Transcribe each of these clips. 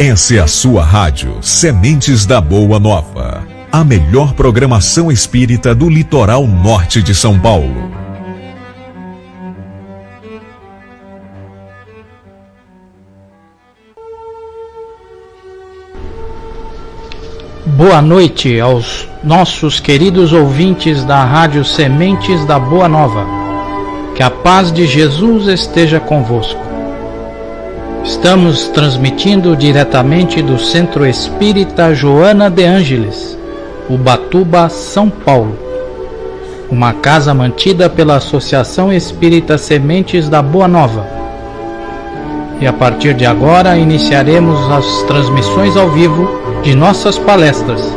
Essa é a sua rádio Sementes da Boa Nova, a melhor programação espírita do litoral norte de São Paulo. Boa noite aos nossos queridos ouvintes da rádio Sementes da Boa Nova. Que a paz de Jesus esteja convosco. Estamos transmitindo diretamente do Centro Espírita Joana de Ângeles, Ubatuba, São Paulo. Uma casa mantida pela Associação Espírita Sementes da Boa Nova. E a partir de agora iniciaremos as transmissões ao vivo de nossas palestras,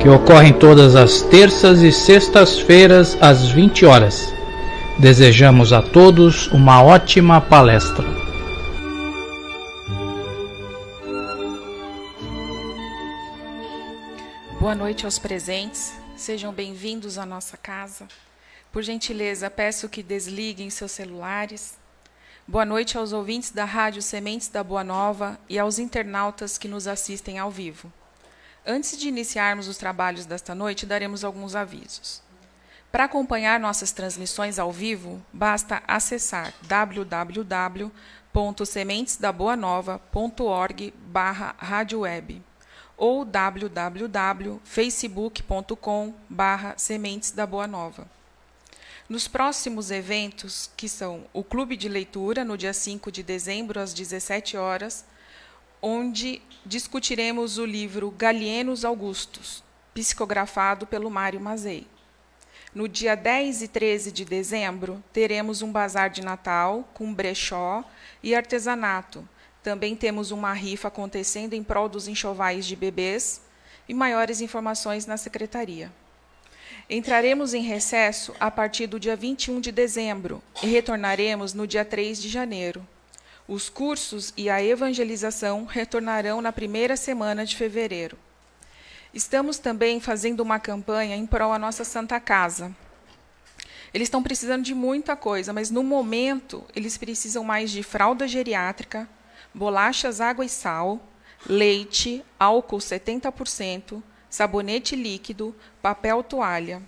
que ocorrem todas as terças e sextas-feiras às 20 horas. Desejamos a todos uma ótima palestra. Boa noite aos presentes. Sejam bem-vindos à nossa casa. Por gentileza, peço que desliguem seus celulares. Boa noite aos ouvintes da Rádio Sementes da Boa Nova e aos internautas que nos assistem ao vivo. Antes de iniciarmos os trabalhos desta noite, daremos alguns avisos. Para acompanhar nossas transmissões ao vivo, basta acessar www.sementesdaboanova.org/radioweb ou wwwfacebookcom Sementes da Boa Nova. Nos próximos eventos, que são o Clube de Leitura, no dia 5 de dezembro, às 17 horas, onde discutiremos o livro Galienos Augustos, psicografado pelo Mário Mazei. No dia 10 e 13 de dezembro, teremos um bazar de Natal com brechó e artesanato, também temos uma rifa acontecendo em prol dos enxovais de bebês e maiores informações na secretaria. Entraremos em recesso a partir do dia 21 de dezembro e retornaremos no dia 3 de janeiro. Os cursos e a evangelização retornarão na primeira semana de fevereiro. Estamos também fazendo uma campanha em prol à nossa Santa Casa. Eles estão precisando de muita coisa, mas no momento eles precisam mais de fralda geriátrica, bolachas, água e sal, leite, álcool 70%, sabonete líquido, papel toalha.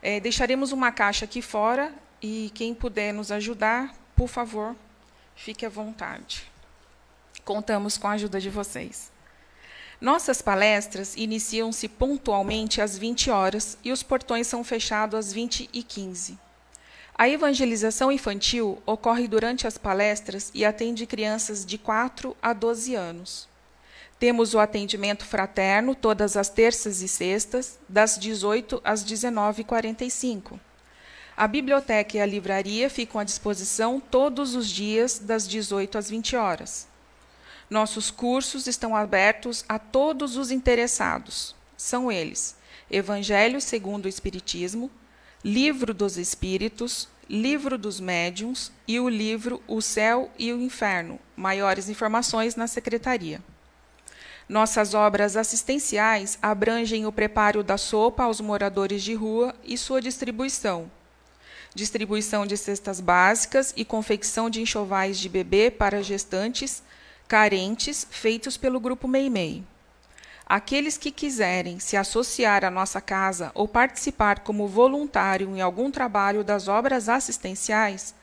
É, deixaremos uma caixa aqui fora e quem puder nos ajudar, por favor, fique à vontade. Contamos com a ajuda de vocês. Nossas palestras iniciam-se pontualmente às 20 horas e os portões são fechados às 20 e 15. A evangelização infantil ocorre durante as palestras e atende crianças de 4 a 12 anos. Temos o atendimento fraterno todas as terças e sextas, das 18 às 19h45. A biblioteca e a livraria ficam à disposição todos os dias, das 18 às 20 horas. Nossos cursos estão abertos a todos os interessados. São eles: Evangelho segundo o Espiritismo, Livro dos Espíritos, Livro dos Médiuns e o livro O Céu e o Inferno. Maiores informações na Secretaria. Nossas obras assistenciais abrangem o preparo da sopa aos moradores de rua e sua distribuição. Distribuição de cestas básicas e confecção de enxovais de bebê para gestantes carentes feitos pelo Grupo Meimei. Aqueles que quiserem se associar à nossa casa ou participar como voluntário em algum trabalho das obras assistenciais,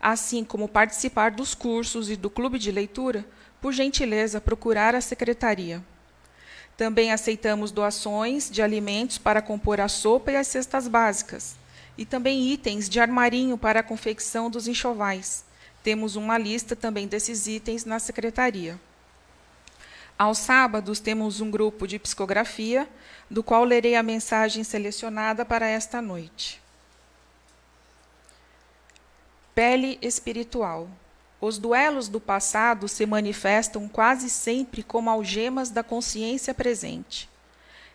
assim como participar dos cursos e do clube de leitura, por gentileza procurar a secretaria. Também aceitamos doações de alimentos para compor a sopa e as cestas básicas, e também itens de armarinho para a confecção dos enxovais. Temos uma lista também desses itens na secretaria. Aos sábados temos um grupo de psicografia, do qual lerei a mensagem selecionada para esta noite. Pele espiritual. Os duelos do passado se manifestam quase sempre como algemas da consciência presente.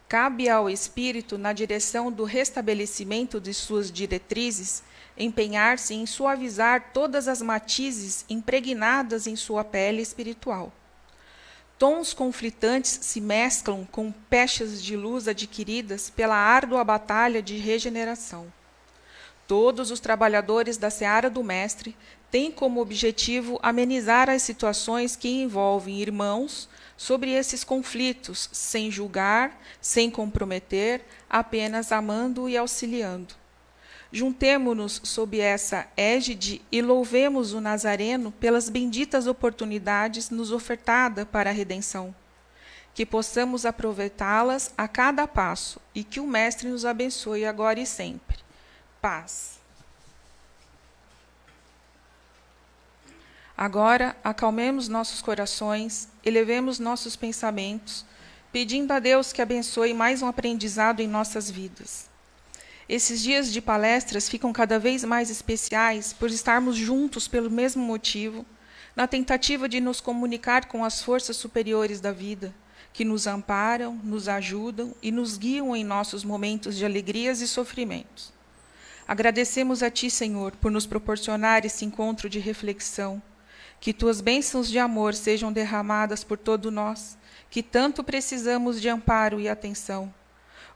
Cabe ao espírito, na direção do restabelecimento de suas diretrizes, empenhar-se em suavizar todas as matizes impregnadas em sua pele espiritual. Tons conflitantes se mesclam com pechas de luz adquiridas pela árdua batalha de regeneração. Todos os trabalhadores da seara do Mestre têm como objetivo amenizar as situações que envolvem irmãos sobre esses conflitos, sem julgar, sem comprometer, apenas amando e auxiliando. Juntemo-nos sob essa égide e louvemos o Nazareno pelas benditas oportunidades nos ofertada para a redenção. Que possamos aproveitá-las a cada passo e que o Mestre nos abençoe agora e sempre. Paz. Agora, acalmemos nossos corações, elevemos nossos pensamentos, pedindo a Deus que abençoe mais um aprendizado em nossas vidas. Esses dias de palestras ficam cada vez mais especiais por estarmos juntos pelo mesmo motivo, na tentativa de nos comunicar com as forças superiores da vida, que nos amparam, nos ajudam e nos guiam em nossos momentos de alegrias e sofrimentos. Agradecemos a Ti, Senhor, por nos proporcionar esse encontro de reflexão. Que Tuas bênçãos de amor sejam derramadas por todo nós, que tanto precisamos de amparo e atenção.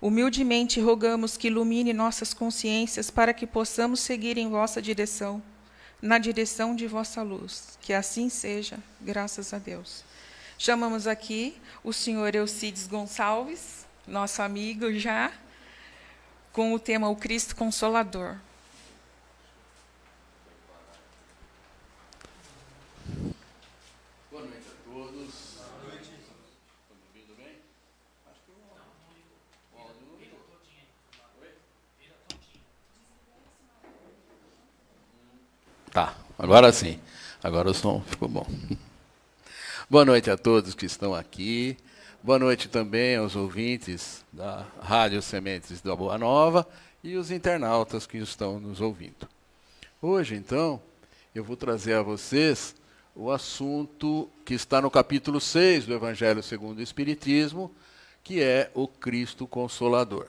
Humildemente rogamos que ilumine nossas consciências para que possamos seguir em vossa direção, na direção de vossa luz. Que assim seja, graças a Deus. Chamamos aqui o senhor Eucides Gonçalves, nosso amigo já, com o tema O Cristo Consolador. Agora sim. Agora o som ficou bom. Boa noite a todos que estão aqui. Boa noite também aos ouvintes da Rádio Sementes da Boa Nova e os internautas que estão nos ouvindo. Hoje, então, eu vou trazer a vocês o assunto que está no capítulo 6 do Evangelho segundo o Espiritismo, que é o Cristo Consolador.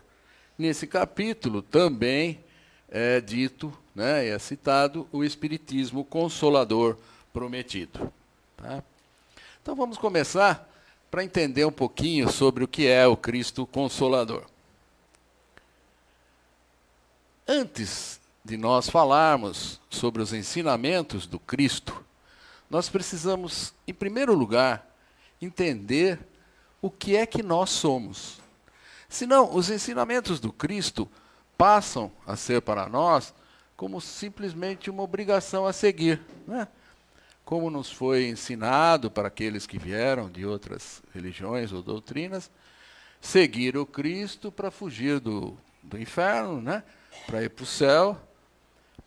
Nesse capítulo também é dito né? é citado o Espiritismo Consolador Prometido. Tá? Então vamos começar para entender um pouquinho sobre o que é o Cristo Consolador. Antes de nós falarmos sobre os ensinamentos do Cristo, nós precisamos, em primeiro lugar, entender o que é que nós somos. Senão, os ensinamentos do Cristo passam a ser para nós como simplesmente uma obrigação a seguir. Né? Como nos foi ensinado para aqueles que vieram de outras religiões ou doutrinas, seguir o Cristo para fugir do, do inferno, né? para ir para o céu.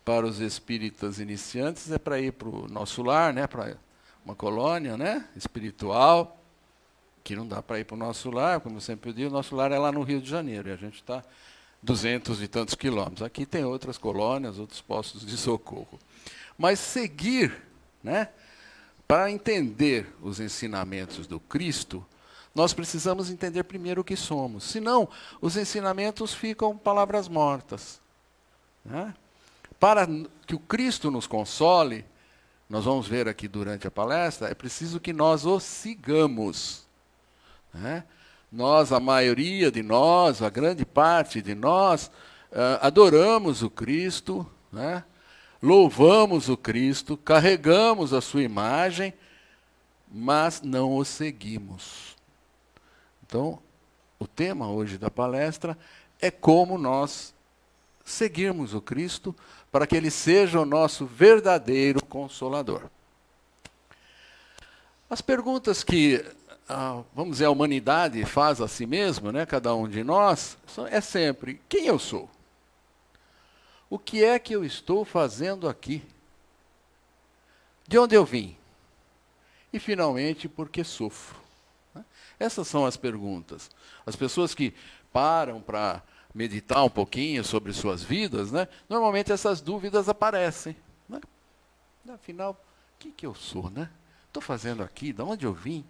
Para os espíritas iniciantes é para ir para o nosso lar, né? para uma colônia né? espiritual, que não dá para ir para o nosso lar, como eu sempre digo, o nosso lar é lá no Rio de Janeiro, e a gente está duzentos e tantos quilômetros. Aqui tem outras colônias, outros postos de socorro. Mas seguir, né, para entender os ensinamentos do Cristo, nós precisamos entender primeiro o que somos. Senão, os ensinamentos ficam palavras mortas. Né? Para que o Cristo nos console, nós vamos ver aqui durante a palestra, é preciso que nós o sigamos. Né? Nós, a maioria de nós, a grande parte de nós, eh, adoramos o Cristo, né? louvamos o Cristo, carregamos a sua imagem, mas não o seguimos. Então, o tema hoje da palestra é como nós seguirmos o Cristo para que ele seja o nosso verdadeiro consolador. As perguntas que a, ah, vamos dizer, a humanidade faz a si mesmo, né? cada um de nós, é sempre quem eu sou. O que é que eu estou fazendo aqui? De onde eu vim? E, finalmente, por que sofro? Né? Essas são as perguntas. As pessoas que param para meditar um pouquinho sobre suas vidas, né? normalmente essas dúvidas aparecem. Né? Afinal, o que, que eu sou? Estou né? fazendo aqui? De onde eu vim?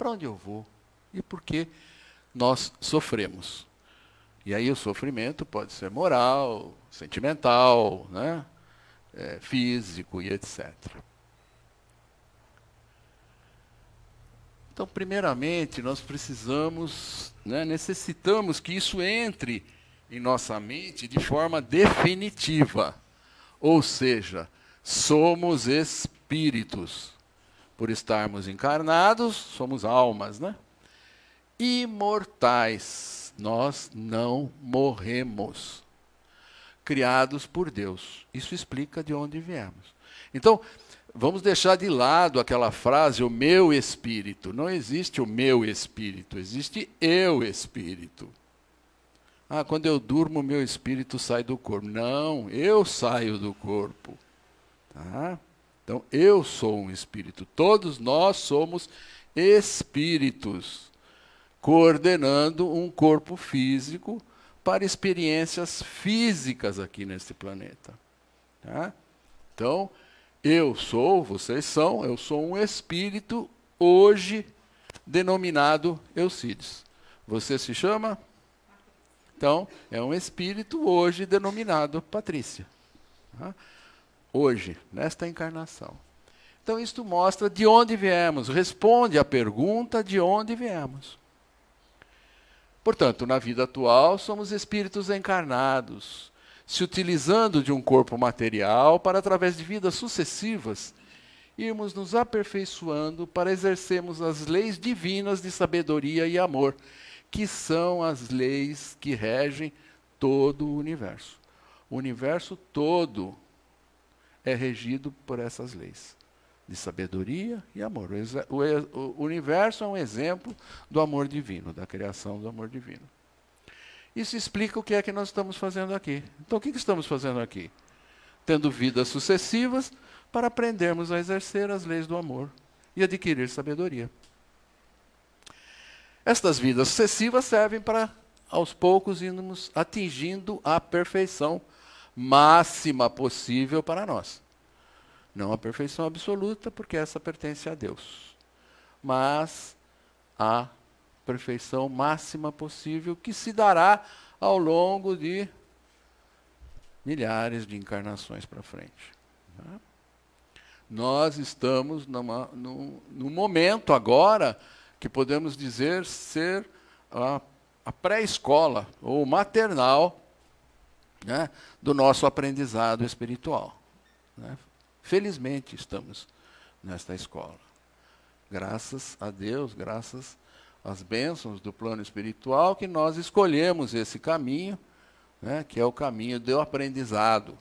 para onde eu vou e por que nós sofremos. E aí o sofrimento pode ser moral, sentimental, né? É, físico e etc. Então, primeiramente, nós precisamos, né, necessitamos que isso entre em nossa mente de forma definitiva. Ou seja, somos espíritos por estarmos encarnados, somos almas, né? Imortais, nós não morremos. Criados por Deus. Isso explica de onde viemos. Então, vamos deixar de lado aquela frase, o meu espírito. Não existe o meu espírito, existe eu espírito. Ah, quando eu durmo, meu espírito sai do corpo. Não, eu saio do corpo. Tá? Então, eu sou um espírito. Todos nós somos espíritos coordenando um corpo físico para experiências físicas aqui neste planeta. Tá? Então, eu sou, vocês são, eu sou um espírito hoje denominado Eucides. Você se chama? Então, é um espírito hoje denominado Patrícia. Tá? hoje, nesta encarnação. Então, isto mostra de onde viemos, responde à pergunta de onde viemos. Portanto, na vida atual, somos espíritos encarnados, se utilizando de um corpo material para, através de vidas sucessivas, irmos nos aperfeiçoando para exercermos as leis divinas de sabedoria e amor, que são as leis que regem todo o universo. O universo todo é regido por essas leis de sabedoria e amor. O, o universo é um exemplo do amor divino, da criação do amor divino. Isso explica o que é que nós estamos fazendo aqui. Então, o que, que estamos fazendo aqui? Tendo vidas sucessivas para aprendermos a exercer as leis do amor e adquirir sabedoria. Estas vidas sucessivas servem para, aos poucos, irmos atingindo a perfeição máxima possível para nós. Não a perfeição absoluta, porque essa pertence a Deus, mas a perfeição máxima possível que se dará ao longo de milhares de encarnações para frente. Tá? Nós estamos numa, num, num, momento agora que podemos dizer ser a, a pré-escola ou maternal né, do nosso aprendizado espiritual. Né? Felizmente estamos nesta escola. Graças a Deus, graças às bênçãos do plano espiritual, que nós escolhemos esse caminho, né, que é o caminho do aprendizado.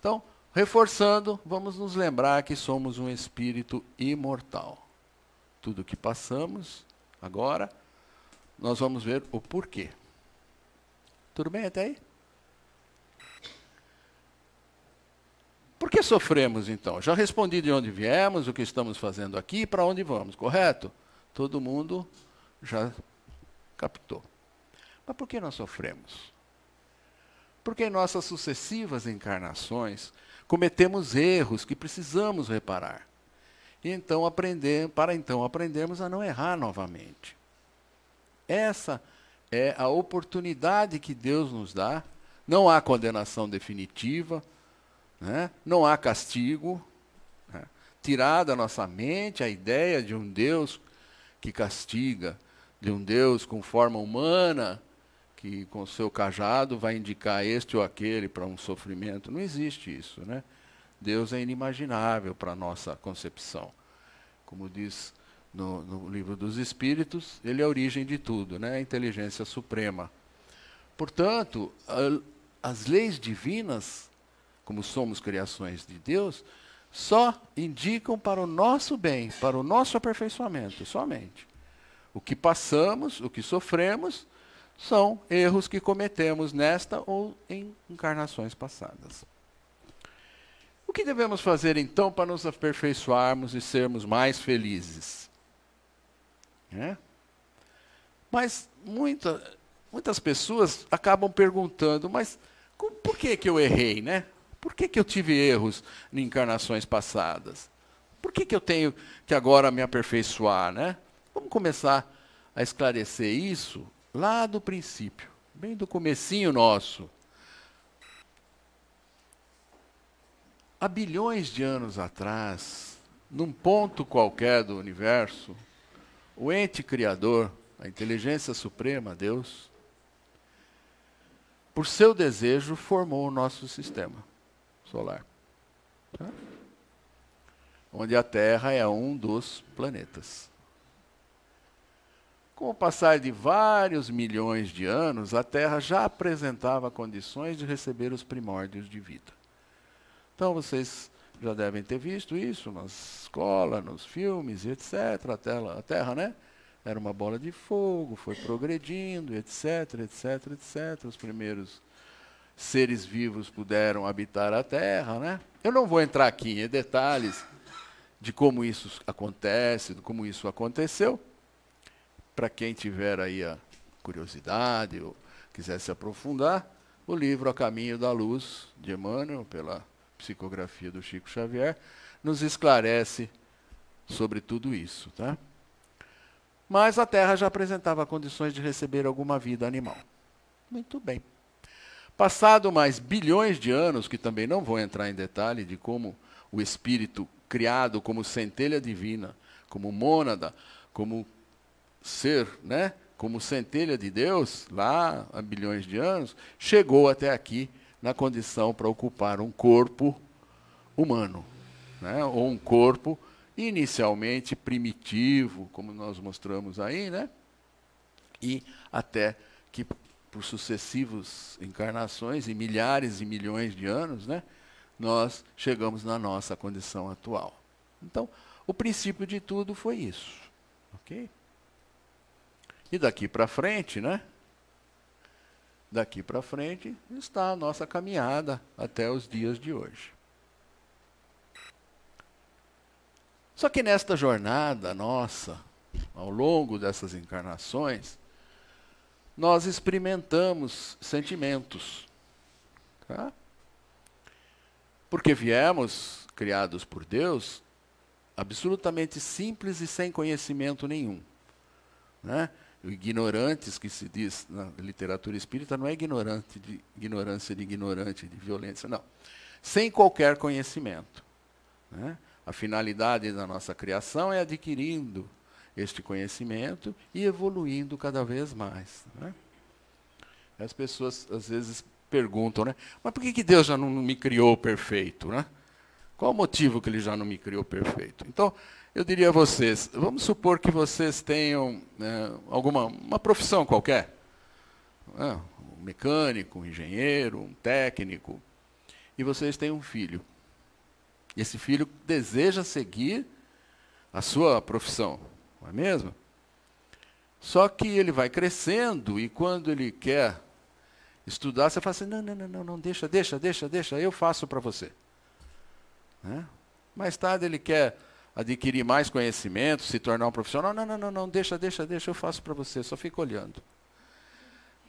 Então, reforçando, vamos nos lembrar que somos um espírito imortal. Tudo que passamos agora, nós vamos ver o porquê. Tudo bem até aí? Por que sofremos então? Já respondi de onde viemos, o que estamos fazendo aqui e para onde vamos, correto? Todo mundo já captou. Mas por que nós sofremos? Porque em nossas sucessivas encarnações cometemos erros que precisamos reparar. E então aprender, para então aprendermos a não errar novamente. Essa é a oportunidade que Deus nos dá. Não há condenação definitiva, né? Não há castigo. Né? Tirar da nossa mente a ideia de um Deus que castiga, de um Deus com forma humana, que com seu cajado vai indicar este ou aquele para um sofrimento. Não existe isso. Né? Deus é inimaginável para a nossa concepção. Como diz no, no, livro dos Espíritos, ele é a origem de tudo, né? a inteligência suprema. Portanto, a, as leis divinas como somos criações de Deus, só indicam para o nosso bem, para o nosso aperfeiçoamento, somente. O que passamos, o que sofremos, são erros que cometemos nesta ou em encarnações passadas. O que devemos fazer então para nos aperfeiçoarmos e sermos mais felizes? É? Mas muita, muitas pessoas acabam perguntando, mas por que, que eu errei, né? Por que, que eu tive erros em encarnações passadas? Por que, que eu tenho que agora me aperfeiçoar? Né? Vamos começar a esclarecer isso lá do princípio, bem do comecinho nosso. Há bilhões de anos atrás, num ponto qualquer do universo, o ente criador, a inteligência suprema, Deus, por seu desejo, formou o nosso sistema solar. Tá? Onde a Terra é um dos planetas. Com o passar de vários milhões de anos, a Terra já apresentava condições de receber os primórdios de vida. Então vocês já devem ter visto isso na escola, nos filmes, etc. A terra, a terra, né? Era uma bola de fogo, foi progredindo, etc, etc, etc. Os primeiros seres vivos puderam habitar a Terra. Né? Eu não vou entrar aqui em detalhes de como isso acontece, de como isso aconteceu. Para quem tiver aí a curiosidade ou quiser se aprofundar, o livro A Caminho da Luz, de Emmanuel, pela psicografia do Chico Xavier, nos esclarece sobre tudo isso. Tá? Mas a Terra já apresentava condições de receber alguma vida animal. Muito bem. Passado mais bilhões de anos, que também não vou entrar em detalhe de como o espírito criado como centelha divina, como mônada, como ser, né? como centelha de Deus, lá há bilhões de anos, chegou até aqui na condição para ocupar um corpo humano, né? ou um corpo inicialmente primitivo, como nós mostramos aí, né? e até que por sucessivas encarnações e milhares e milhões de anos, né, nós chegamos na nossa condição atual. Então, o princípio de tudo foi isso. Ok? E daqui para frente, né? Daqui para frente está a nossa caminhada até os dias de hoje. Só que nesta jornada nossa, ao longo dessas encarnações, nós experimentamos sentimentos. Tá? Porque viemos, criados por Deus, absolutamente simples e sem conhecimento nenhum. Né? Ignorantes, que se diz na literatura espírita, não é ignorante de ignorância de ignorante, de violência, não. Sem qualquer conhecimento. Né? A finalidade da nossa criação é adquirindo este conhecimento e evoluindo cada vez mais. Né? As pessoas às vezes perguntam, né? Mas por que, que Deus já não me criou perfeito, né? Qual o motivo que ele já não me criou perfeito? Então, eu diria a vocês, vamos supor que vocês tenham né, alguma uma profissão qualquer, né? um mecânico, um engenheiro, um técnico, e vocês têm um filho. E Esse filho deseja seguir a sua profissão, não é mesmo? Só que ele vai crescendo e quando ele quer estudar, você fala assim: não, não, não, não, deixa, deixa, deixa, deixa, eu faço para você. Né? Mais tarde ele quer adquirir mais conhecimento, se tornar um profissional. Não, não, não, não, deixa, deixa, deixa, eu faço para você, só fico olhando.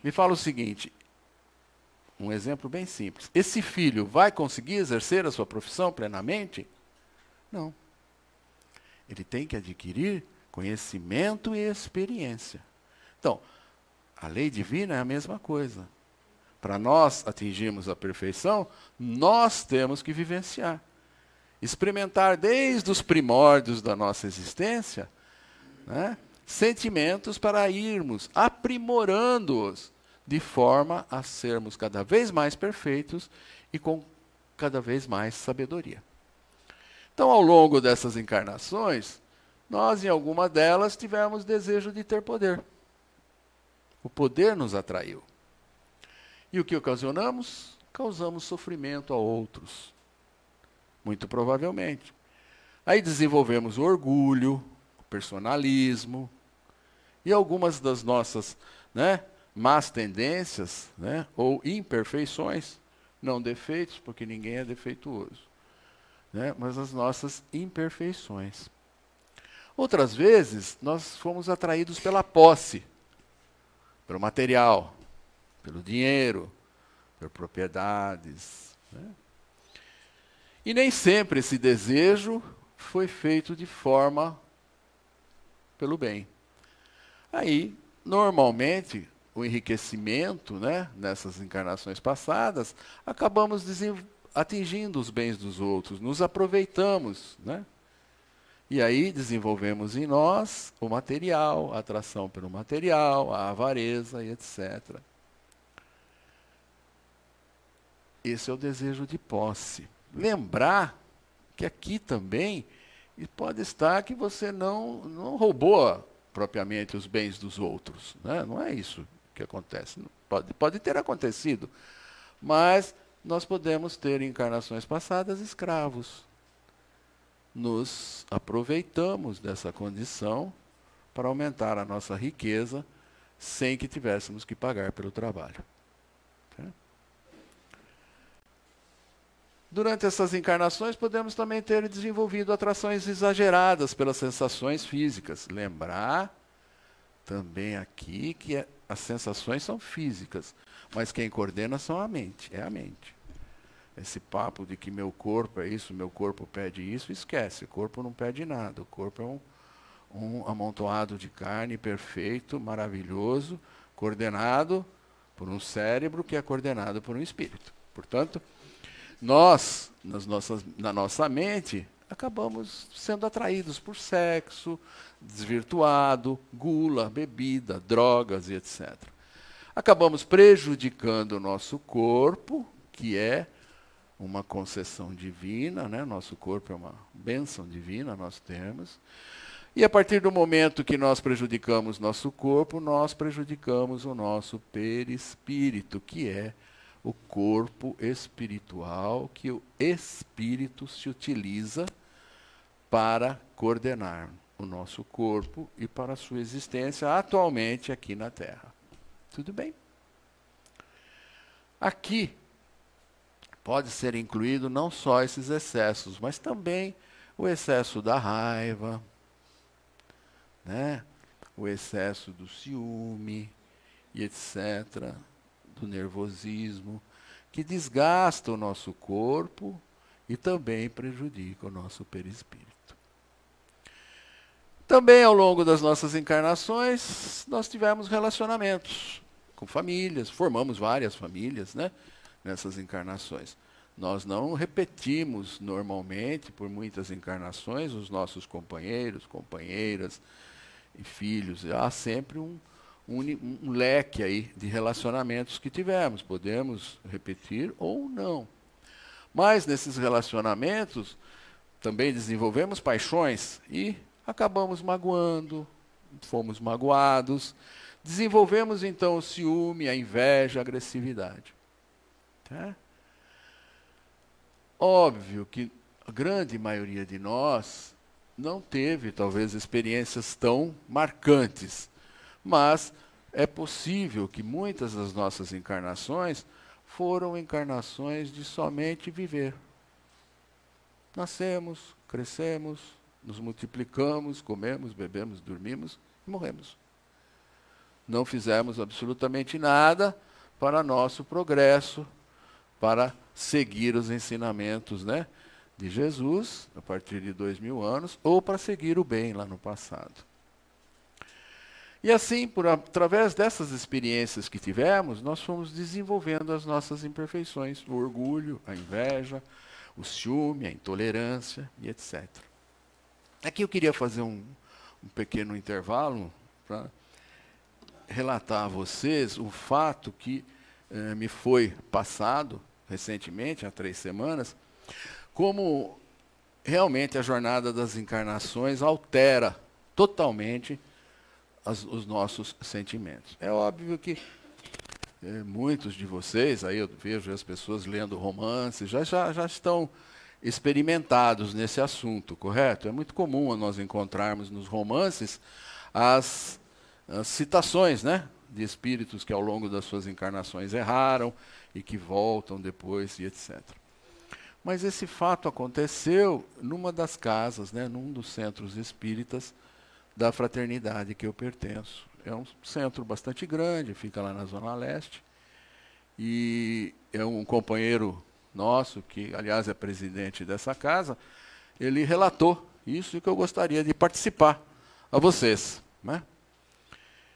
Me fala o seguinte: um exemplo bem simples. Esse filho vai conseguir exercer a sua profissão plenamente? Não. Ele tem que adquirir Conhecimento e experiência. Então, a lei divina é a mesma coisa. Para nós atingirmos a perfeição, nós temos que vivenciar. Experimentar desde os primórdios da nossa existência né, sentimentos para irmos aprimorando-os de forma a sermos cada vez mais perfeitos e com cada vez mais sabedoria. Então, ao longo dessas encarnações, nós, em alguma delas, tivemos desejo de ter poder. O poder nos atraiu. E o que ocasionamos? Causamos sofrimento a outros. Muito provavelmente. Aí desenvolvemos o orgulho, o personalismo e algumas das nossas né, más tendências né, ou imperfeições, não defeitos, porque ninguém é defeituoso, né, mas as nossas imperfeições. Outras vezes, nós fomos atraídos pela posse, pelo material, pelo dinheiro, por propriedades. Né? E nem sempre esse desejo foi feito de forma pelo bem. Aí, normalmente, o enriquecimento né, nessas encarnações passadas, acabamos atingindo os bens dos outros, nos aproveitamos. Né? E aí desenvolvemos em nós o material, a atração pelo material, a avareza e etc. Esse é o desejo de posse. Lembrar que aqui também pode estar que você não, não roubou propriamente os bens dos outros. Né? Não é isso que acontece. Pode, pode ter acontecido, mas nós podemos ter encarnações passadas escravos nos aproveitamos dessa condição para aumentar a nossa riqueza sem que tivéssemos que pagar pelo trabalho. Tá? Durante essas encarnações, podemos também ter desenvolvido atrações exageradas pelas sensações físicas. Lembrar também aqui que é, as sensações são físicas, mas quem coordena são a mente, é a mente esse papo de que meu corpo é isso, meu corpo pede isso, esquece. O corpo não pede nada. O corpo é um, um amontoado de carne perfeito, maravilhoso, coordenado por um cérebro que é coordenado por um espírito. Portanto, nós, nas nossas, na nossa mente, acabamos sendo atraídos por sexo, desvirtuado, gula, bebida, drogas e etc. Acabamos prejudicando o nosso corpo, que é uma concessão divina, né? nosso corpo é uma bênção divina, nós temos. E a partir do momento que nós prejudicamos nosso corpo, nós prejudicamos o nosso perispírito, que é o corpo espiritual que o espírito se utiliza para coordenar o nosso corpo e para a sua existência atualmente aqui na Terra. Tudo bem? Aqui pode ser incluído não só esses excessos, mas também o excesso da raiva, né? o excesso do ciúme e etc., do nervosismo, que desgasta o nosso corpo e também prejudica o nosso perispírito. Também ao longo das nossas encarnações, nós tivemos relacionamentos com famílias, formamos várias famílias, né? nessas encarnações. Nós não repetimos normalmente, por muitas encarnações, os nossos companheiros, companheiras e filhos. Há sempre um, um, um leque aí de relacionamentos que tivemos. Podemos repetir ou não. Mas nesses relacionamentos também desenvolvemos paixões e acabamos magoando, fomos magoados. Desenvolvemos então o ciúme, a inveja, a agressividade. Né? Óbvio que a grande maioria de nós não teve, talvez, experiências tão marcantes, mas é possível que muitas das nossas encarnações foram encarnações de somente viver. Nascemos, crescemos, nos multiplicamos, comemos, bebemos, dormimos e morremos. Não fizemos absolutamente nada para nosso progresso para seguir os ensinamentos né, de Jesus, a partir de dois mil anos, ou para seguir o bem lá no passado. E assim, por, através dessas experiências que tivemos, nós fomos desenvolvendo as nossas imperfeições, o orgulho, a inveja, o ciúme, a intolerância e etc. Aqui eu queria fazer um, um pequeno intervalo para relatar a vocês o fato que eh, me foi passado recentemente, há três semanas, como realmente a jornada das encarnações altera totalmente as, os nossos sentimentos. É óbvio que é, muitos de vocês, aí eu vejo as pessoas lendo romances, já, já, já estão experimentados nesse assunto, correto? É muito comum nós encontrarmos nos romances as, as citações, né? de espíritos que ao longo das suas encarnações erraram e que voltam depois e etc. Mas esse fato aconteceu numa das casas, né, num dos centros espíritas da fraternidade que eu pertenço. É um centro bastante grande, fica lá na Zona Leste. E é um companheiro nosso, que aliás é presidente dessa casa, ele relatou isso que eu gostaria de participar a vocês. Né?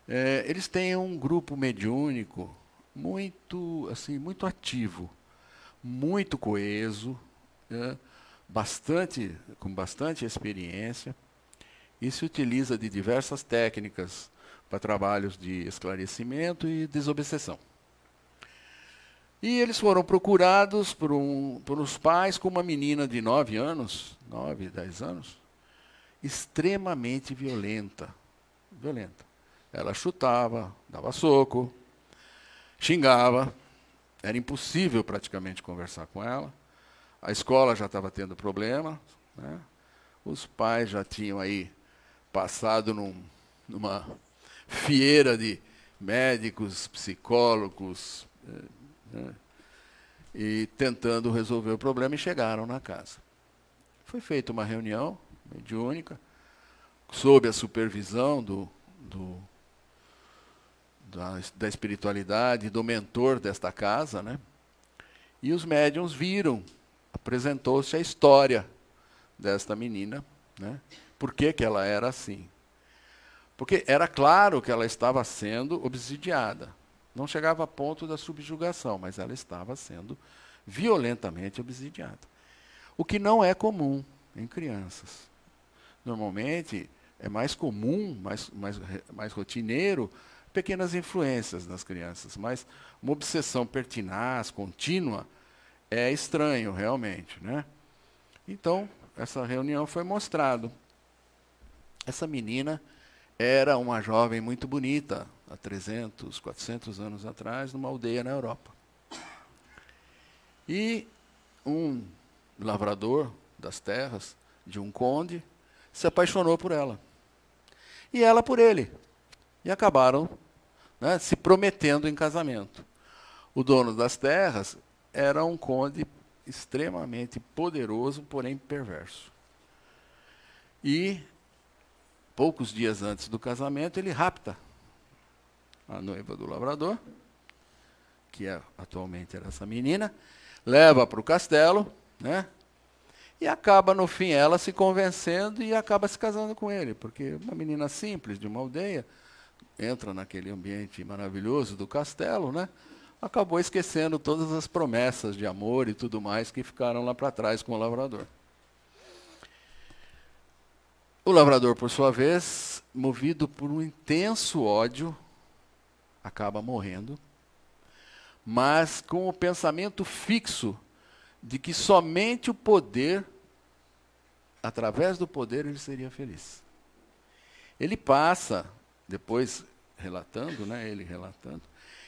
É, eles têm um grupo mediúnico muito, assim, muito ativo, muito coeso, é, bastante, com bastante experiência, e se utiliza de diversas técnicas para trabalhos de esclarecimento e desobsessão. E eles foram procurados por, um, por uns pais com uma menina de 9 anos, 9, 10 anos, extremamente violenta. Violenta. Ela chutava, dava soco, xingava. Era impossível praticamente conversar com ela. A escola já estava tendo problema. Né? Os pais já tinham aí passado num, numa fieira de médicos, psicólogos, eh, né? e tentando resolver o problema e chegaram na casa. Foi feita uma reunião mediúnica, sob a supervisão do, do da, da espiritualidade, do mentor desta casa, né? E os médiums viram, apresentou-se a história desta menina, né? Por que, que ela era assim? Porque era claro que ela estava sendo obsidiada. Não chegava a ponto da subjugação, mas ela estava sendo violentamente obsidiada. O que não é comum em crianças. Normalmente é mais comum, mais, mais, mais rotineiro pequenas influências nas crianças, mas uma obsessão pertinaz, contínua, é estranho realmente, né? Então, essa reunião foi mostrado. Essa menina era uma jovem muito bonita, há 300, 400 anos atrás, numa aldeia na Europa. E um lavrador das terras de um conde se apaixonou por ela. E ela por ele. E acabaram né, se prometendo em casamento. O dono das terras era um conde extremamente poderoso, porém perverso. E, poucos dias antes do casamento, ele rapta a noiva do lavrador, que é, atualmente era essa menina, leva para o castelo, né? E acaba, no fim, ela se convencendo e acaba se casando com ele, porque uma menina simples, de uma aldeia, entra naquele ambiente maravilhoso do castelo, né? Acabou esquecendo todas as promessas de amor e tudo mais que ficaram lá para trás com o lavrador. O lavrador, por sua vez, movido por um intenso ódio, acaba morrendo, mas com o pensamento fixo de que somente o poder, através do poder, ele seria feliz. Ele passa depois relatando, né, ele relatando,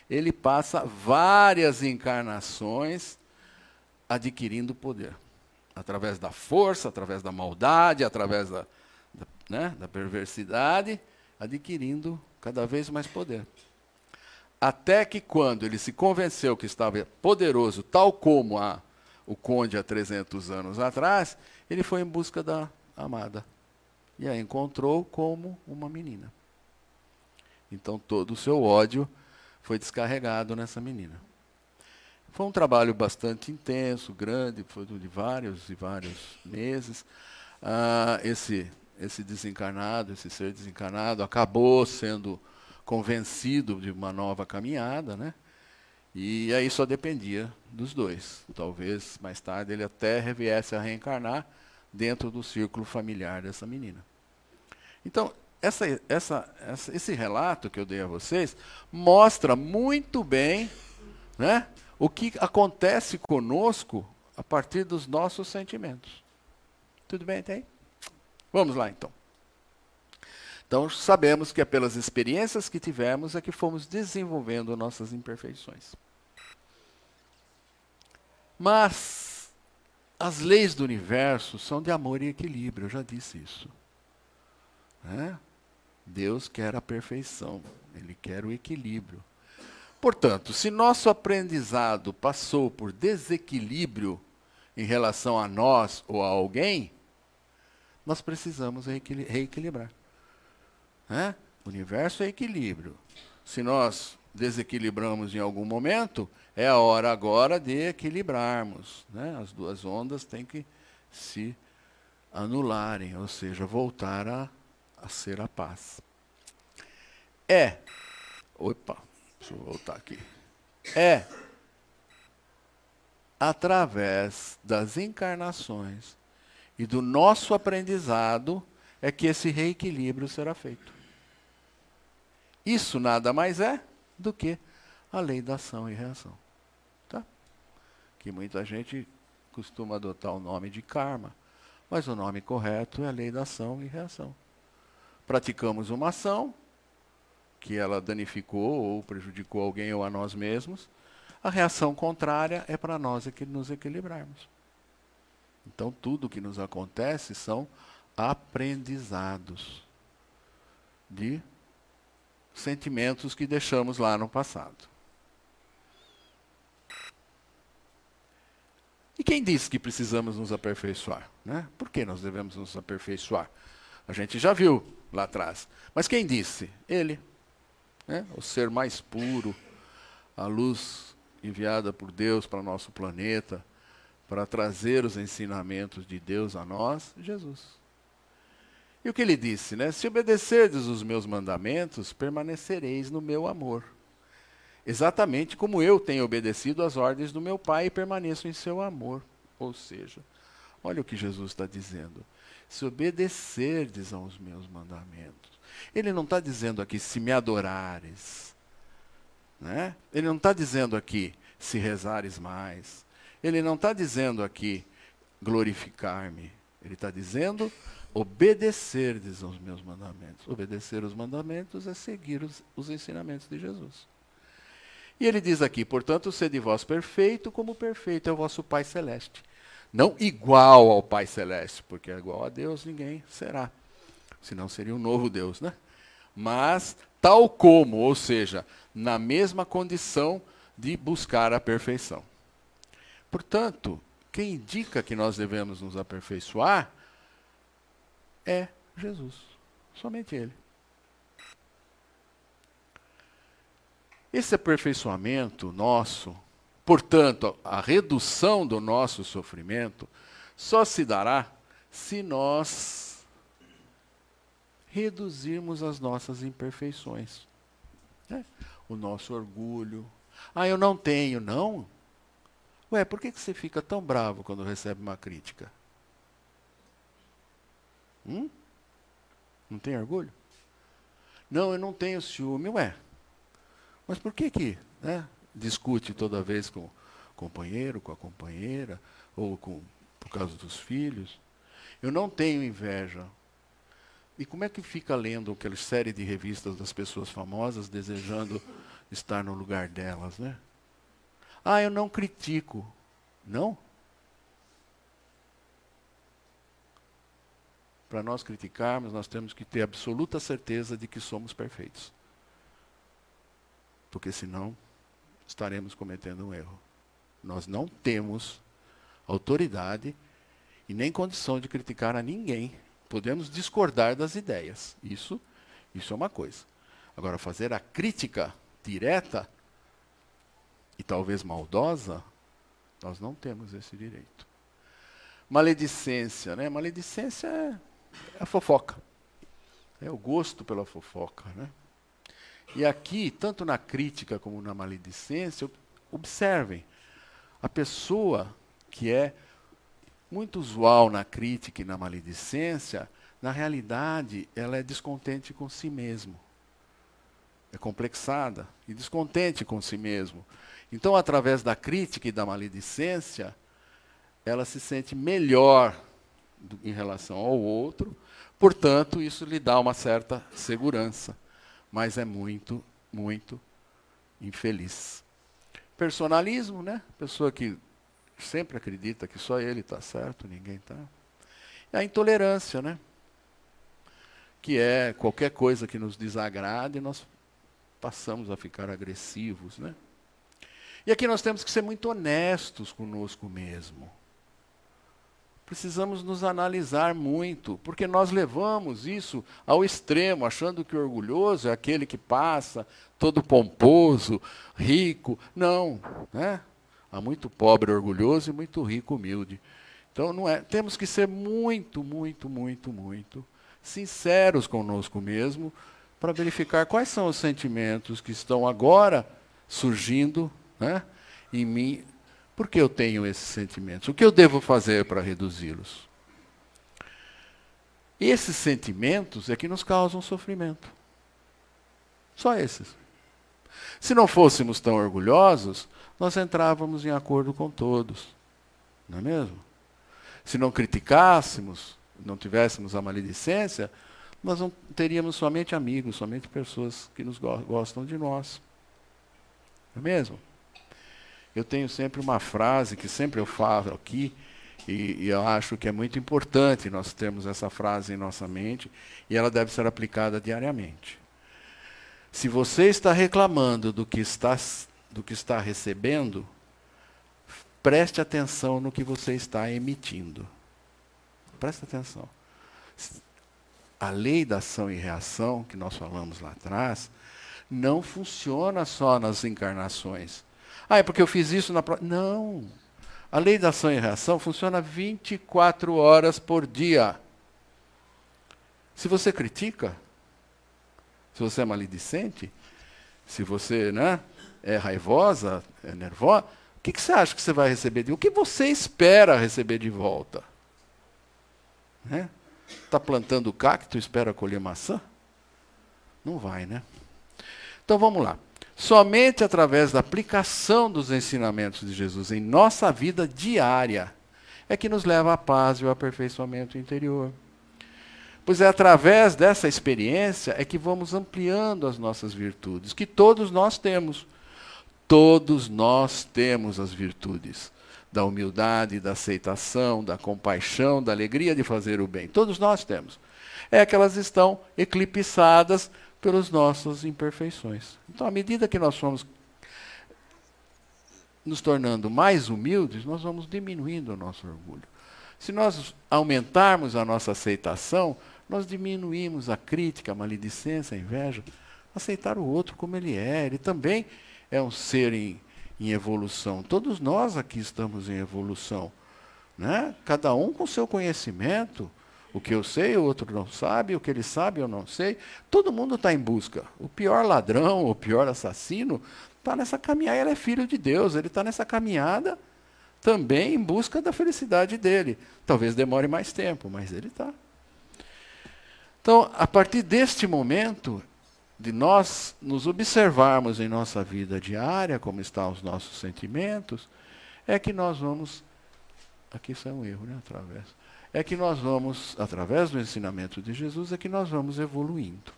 ele passa várias encarnações adquirindo poder. Através da força, através da maldade, através da, da, né, da perversidade, adquirindo cada vez mais poder. Até que quando ele se convenceu que estava poderoso, tal como a, o conde há 300 anos atrás, ele foi em busca da amada. E a encontrou como uma menina. Então todo o seu ódio foi descarregado nessa menina. Foi um trabalho bastante intenso, grande, foi de vários e vários meses. Ah, esse, esse desencarnado, esse ser desencarnado, acabou sendo convencido de uma nova caminhada, né? E aí só dependia dos dois. Talvez mais tarde ele até reviesse a reencarnar dentro do círculo familiar dessa menina. Então, essa, essa, essa, esse relato que eu dei a vocês mostra muito bem né, o que acontece conosco a partir dos nossos sentimentos. Tudo bem até aí? Vamos lá então. Então, sabemos que é pelas experiências que tivemos é que fomos desenvolvendo nossas imperfeições. Mas as leis do universo são de amor e equilíbrio, eu já disse isso. Né? Deus quer a perfeição, ele quer o equilíbrio. Portanto, se nosso aprendizado passou por desequilíbrio em relação a nós ou a alguém, nós precisamos reequilibrar. Né? O universo é equilíbrio. Se nós desequilibramos em algum momento, é a hora agora de equilibrarmos. Né? As duas ondas têm que se anularem, ou seja, voltar a a ser a paz. É. Opa, deixa eu voltar aqui. É através das encarnações e do nosso aprendizado é que esse reequilíbrio será feito. Isso nada mais é do que a lei da ação e reação. Tá? Que muita gente costuma adotar o nome de karma, mas o nome correto é a lei da ação e reação praticamos uma ação, que ela danificou ou prejudicou alguém ou a nós mesmos, a reação contrária é para nós é que nos equilibrarmos. Então, tudo o que nos acontece são aprendizados de sentimentos que deixamos lá no passado. E quem disse que precisamos nos aperfeiçoar? Né? Por que nós devemos nos aperfeiçoar? A gente já viu lá atrás. Mas quem disse? Ele. Né? O ser mais puro, a luz enviada por Deus para nosso planeta, para trazer os ensinamentos de Deus a nós, Jesus. E o que ele disse, né? Se obedecerdes os meus mandamentos, permanecereis no meu amor. Exatamente como eu tenho obedecido às ordens do meu Pai e permaneço em seu amor. Ou seja, olha o que Jesus está dizendo se obedecerdes aos meus mandamentos. Ele não está dizendo aqui, se me adorares. Né? Ele não está dizendo aqui, se rezares mais. Ele não está dizendo aqui, glorificar-me. Ele está dizendo, obedecerdes aos meus mandamentos. Obedecer os mandamentos é seguir os, os ensinamentos de Jesus. E ele diz aqui, portanto, sede vós perfeito, como perfeito é o vosso Pai Celeste. Não igual ao Pai Celeste, porque igual a Deus ninguém será. Senão seria um novo Deus, né? Mas tal como, ou seja, na mesma condição de buscar a perfeição. Portanto, quem indica que nós devemos nos aperfeiçoar é Jesus, somente Ele. Esse aperfeiçoamento nosso Portanto, a redução do nosso sofrimento só se dará se nós reduzirmos as nossas imperfeições. Né? O nosso orgulho. Ah, eu não tenho, não? Ué, por que, que você fica tão bravo quando recebe uma crítica? Hum? Não tem orgulho? Não, eu não tenho ciúme. Ué, mas por que que, né? discute toda vez com o companheiro, com a companheira, ou com, por causa dos filhos. Eu não tenho inveja. E como é que fica lendo aquela série de revistas das pessoas famosas desejando estar no lugar delas, né? Ah, eu não critico. Não? Para nós criticarmos, nós temos que ter absoluta certeza de que somos perfeitos. Porque senão estaremos cometendo um erro. Nós não temos autoridade e nem condição de criticar a ninguém. Podemos discordar das ideias. Isso, isso é uma coisa. Agora, fazer a crítica direta e talvez maldosa, nós não temos esse direito. Maledicência, né? Maledicência é, é a fofoca. É o gosto pela fofoca, né? E aqui, tanto na crítica como na maledicência, observem, a pessoa que é muito usual na crítica e na maledicência, na realidade, ela é descontente com si mesmo. É complexada e descontente com si mesmo. Então, através da crítica e da maledicência, ela se sente melhor do, em relação ao outro, portanto, isso lhe dá uma certa segurança mas é muito, muito infeliz. Personalismo, né? Pessoa que sempre acredita que só ele está certo, ninguém está. E a intolerância, né? Que é qualquer coisa que nos desagrade, nós passamos a ficar agressivos, né? E aqui nós temos que ser muito honestos conosco mesmo precisamos nos analisar muito, porque nós levamos isso ao extremo, achando que orgulhoso é aquele que passa, todo pomposo, rico. Não, né? Há muito pobre orgulhoso e muito rico humilde. Então não é, temos que ser muito, muito, muito, muito sinceros conosco mesmo para verificar quais são os sentimentos que estão agora surgindo, né? Em mim por que eu tenho esses sentimentos? O que eu devo fazer para reduzi-los? Esses sentimentos é que nos causam sofrimento. Só esses. Se não fôssemos tão orgulhosos, nós entrávamos em acordo com todos. Não é mesmo? Se não criticássemos, não tivéssemos a maledicência, nós não teríamos somente amigos, somente pessoas que nos gostam de nós. Não é mesmo? eu tenho sempre uma frase que sempre eu falo aqui, e, e, eu acho que é muito importante nós termos essa frase em nossa mente, e ela deve ser aplicada diariamente. Se você está reclamando do que está, do que está recebendo, preste atenção no que você está emitindo. Preste atenção. A lei da ação e reação, que nós falamos lá atrás, não funciona só nas encarnações ah, é porque eu fiz isso na próxima. Não. A lei da ação e reação funciona 24 horas por dia. Se você critica, se você é maledicente, se você né, é raivosa, é nervosa, o que, que você acha que você vai receber? De, o que você espera receber de volta? Está né? Tá plantando cacto, espera colher maçã? Não vai, né? Então vamos lá. Somente através da aplicação dos ensinamentos de Jesus em nossa vida diária é que nos leva à paz e ao aperfeiçoamento interior. Pois é através dessa experiência é que vamos ampliando as nossas virtudes, que todos nós temos. Todos nós temos as virtudes da humildade, da aceitação, da compaixão, da alegria de fazer o bem. Todos nós temos. É que elas estão eclipsadas pelas nossas imperfeições. Então, à medida que nós formos nos tornando mais humildes, nós vamos diminuindo o nosso orgulho. Se nós aumentarmos a nossa aceitação, nós diminuímos a crítica, a maledicência, a inveja. Aceitar o outro como ele é. Ele também é um ser em, em evolução. Todos nós aqui estamos em evolução. Né? Cada um com seu conhecimento, o que eu sei, o outro não sabe, o que ele sabe, eu não sei. Todo mundo está em busca. O pior ladrão, o pior assassino, está nessa caminhada. Ele é filho de Deus, ele está nessa caminhada também em busca da felicidade dele. Talvez demore mais tempo, mas ele está. Então, a partir deste momento, de nós nos observarmos em nossa vida diária, como estão os nossos sentimentos, é que nós vamos. Aqui é um erro, né? Atravessa é que nós vamos, através do ensinamento de Jesus, é que nós vamos evoluindo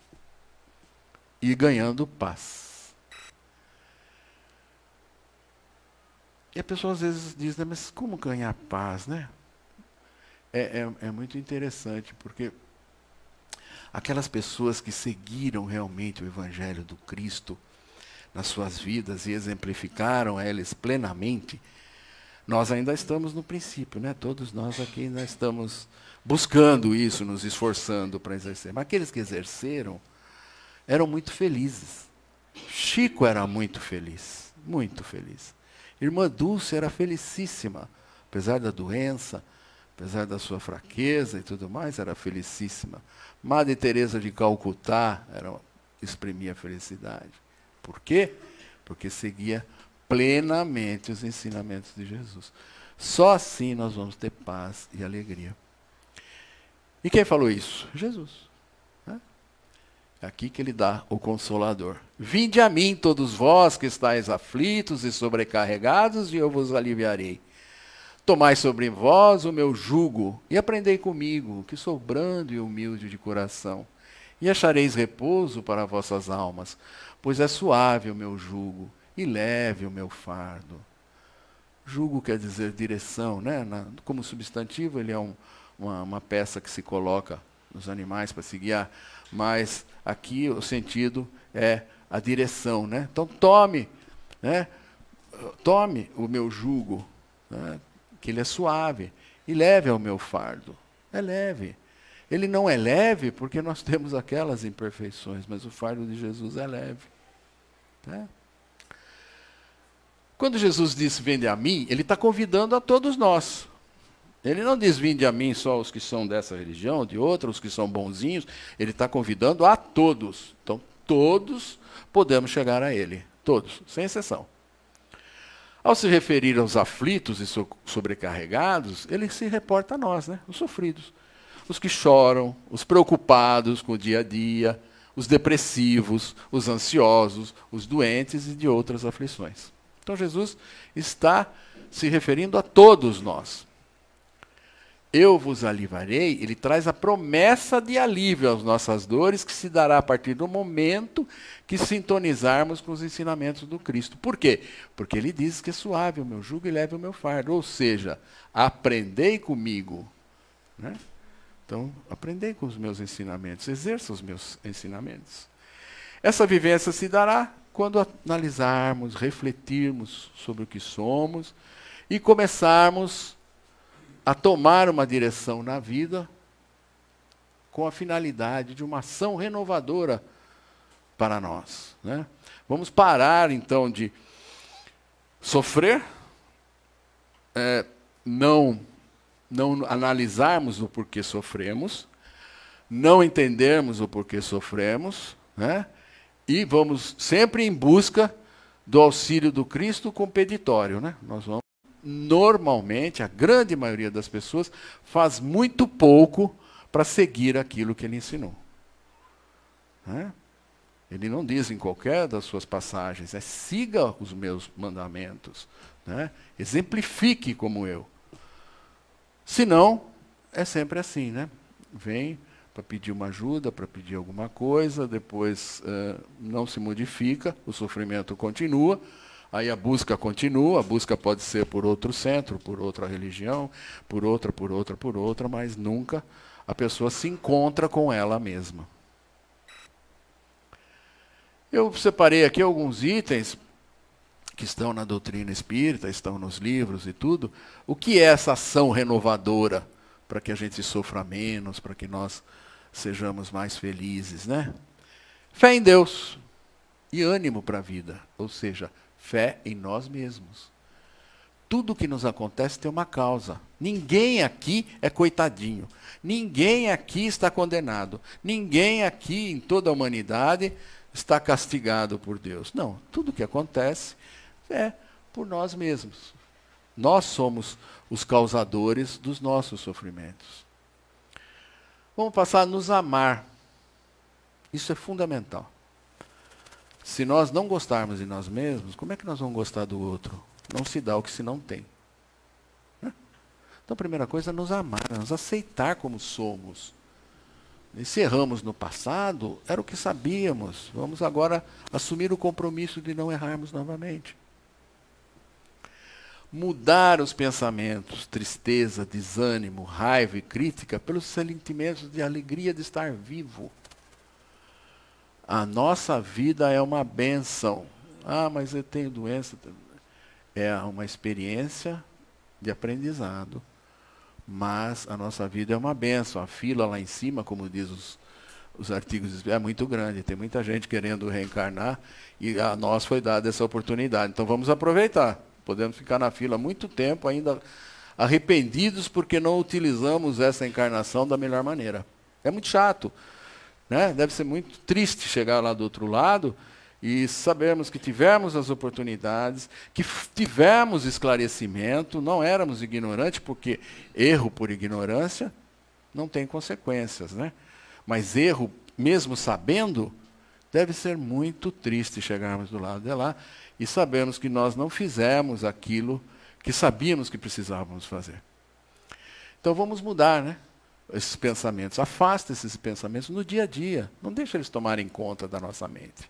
e ganhando paz. E a pessoa às vezes diz, né, mas como ganhar paz, né? É, é, é muito interessante, porque aquelas pessoas que seguiram realmente o Evangelho do Cristo nas suas vidas e exemplificaram elas plenamente, nós ainda estamos no princípio, né? Todos nós aqui ainda estamos buscando isso, nos esforçando para exercer. Mas aqueles que exerceram eram muito felizes. Chico era muito feliz, muito feliz. Irmã Dulce era felicíssima, apesar da doença, apesar da sua fraqueza e tudo mais, era felicíssima. Madre Teresa de Calcutá era, exprimia felicidade. Por quê? Porque seguia plenamente os ensinamentos de Jesus. Só assim nós vamos ter paz e alegria. E quem falou isso? Jesus. Né? É aqui que ele dá o consolador. Vinde a mim, todos vós que estáis aflitos e sobrecarregados, e eu vos aliviarei. Tomai sobre vós o meu jugo e aprendei comigo, que sou brando e humilde de coração, e achareis repouso para vossas almas, pois é suave o meu jugo e leve o meu fardo. Jugo quer dizer direção, né? Na, como substantivo, ele é um, uma, uma peça que se coloca nos animais para se guiar, mas aqui o sentido é a direção, né? Então tome, né? Tome o meu jugo, né? que ele é suave, e leve ao meu fardo. É leve. Ele não é leve porque nós temos aquelas imperfeições, mas o fardo de Jesus é leve. Tá? Quando Jesus diz vende a mim, ele está convidando a todos nós. Ele não diz vinde a mim só os que são dessa religião, de outra, os que são bonzinhos. Ele está convidando a todos. Então, todos podemos chegar a ele. Todos, sem exceção. Ao se referir aos aflitos e sobrecarregados, ele se reporta a nós, né? os sofridos. Os que choram, os preocupados com o dia a dia, os depressivos, os ansiosos, os doentes e de outras aflições. Então Jesus está se referindo a todos nós. Eu vos alivarei, ele traz a promessa de alívio às nossas dores, que se dará a partir do momento que sintonizarmos com os ensinamentos do Cristo. Por quê? Porque ele diz que é suave o meu jugo e leve o meu fardo. Ou seja, aprendei comigo. Né? Então, aprendei com os meus ensinamentos, exerça os meus ensinamentos. Essa vivência se dará quando analisarmos, refletirmos sobre o que somos e começarmos a tomar uma direção na vida com a finalidade de uma ação renovadora para nós. Né? Vamos parar, então, de sofrer, é, não, não analisarmos o porquê sofremos, não entendermos o porquê sofremos, né? E vamos sempre em busca do auxílio do Cristo competitório, Né? Nós vamos, normalmente, a grande maioria das pessoas faz muito pouco para seguir aquilo que ele ensinou. Né? Ele não diz em qualquer das suas passagens, é siga os meus mandamentos, né? exemplifique como eu. Senão, é sempre assim, né? Vem para pedir uma ajuda, para pedir alguma coisa, depois eh, não se modifica, o sofrimento continua, aí a busca continua, a busca pode ser por outro centro, por outra religião, por outra, por outra, por outra, mas nunca a pessoa se encontra com ela mesma. Eu separei aqui alguns itens que estão na doutrina espírita, estão nos livros e tudo. O que é essa ação renovadora para que a gente sofra menos, para que nós sejamos mais felizes, né? Fé em Deus e ânimo para a vida, ou seja, fé em nós mesmos. Tudo que nos acontece tem uma causa. Ninguém aqui é coitadinho. Ninguém aqui está condenado. Ninguém aqui em toda a humanidade está castigado por Deus. Não, tudo que acontece é por nós mesmos. Nós somos os causadores dos nossos sofrimentos. Vamos passar a nos amar. Isso é fundamental. Se nós não gostarmos de nós mesmos, como é que nós vamos gostar do outro? Não se dá o que se não tem. Né? Então, a primeira coisa é nos amar, é nos aceitar como somos. E se erramos no passado, era o que sabíamos. Vamos agora assumir o compromisso de não errarmos novamente mudar os pensamentos, tristeza, desânimo, raiva e crítica pelos sentimentos de alegria de estar vivo. A nossa vida é uma benção. Ah, mas eu tenho doença. É uma experiência de aprendizado. Mas a nossa vida é uma benção. A fila lá em cima, como diz os, os artigos é muito grande, tem muita gente querendo reencarnar e a nós foi dada essa oportunidade. Então vamos aproveitar. Podemos ficar na fila muito tempo ainda arrependidos porque não utilizamos essa encarnação da melhor maneira. É muito chato. Né? Deve ser muito triste chegar lá do outro lado e sabermos que tivemos as oportunidades, que tivemos esclarecimento, não éramos ignorantes, porque erro por ignorância não tem consequências. Né? Mas erro, mesmo sabendo, deve ser muito triste chegarmos do lado de lá e sabemos que nós não fizemos aquilo que sabíamos que precisávamos fazer. Então vamos mudar, né? Esses pensamentos. Afasta esses pensamentos no dia a dia. Não deixa eles tomarem conta da nossa mente.